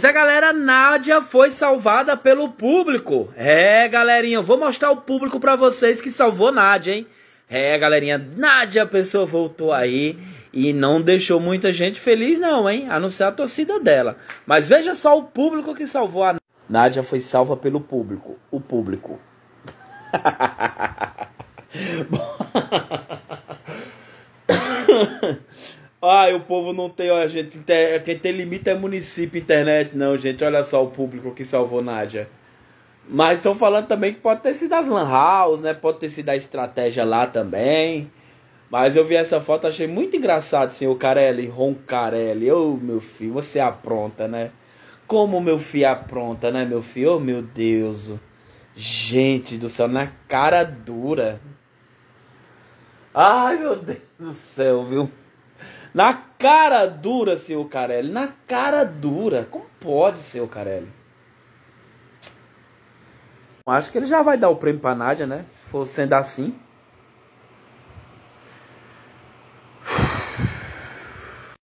Pois é, galera, Nádia foi salvada pelo público. É, galerinha, eu vou mostrar o público para vocês que salvou Nádia, hein? É, galerinha, Nádia, a pessoa voltou aí e não deixou muita gente feliz não, hein? A não ser a torcida dela. Mas veja só o público que salvou a Nádia foi salva pelo público. O público. Ai, o povo não tem, ó, gente, inter... quem tem limite é município, internet, não, gente. Olha só o público que salvou Nádia. Mas estão falando também que pode ter sido as lan house, né? Pode ter sido a estratégia lá também. Mas eu vi essa foto, achei muito engraçado, senhor Carelli, Roncarelli. Ô, oh, meu filho, você é apronta, né? Como meu filho é apronta, né, meu filho? Ô, oh, meu Deus. Gente do céu, na cara dura. Ai, meu Deus do céu, viu? Na cara dura, seu Carelli. Na cara dura. Como pode, seu Carelli? Acho que ele já vai dar o prêmio pra Nádia, né? Se for sendo assim.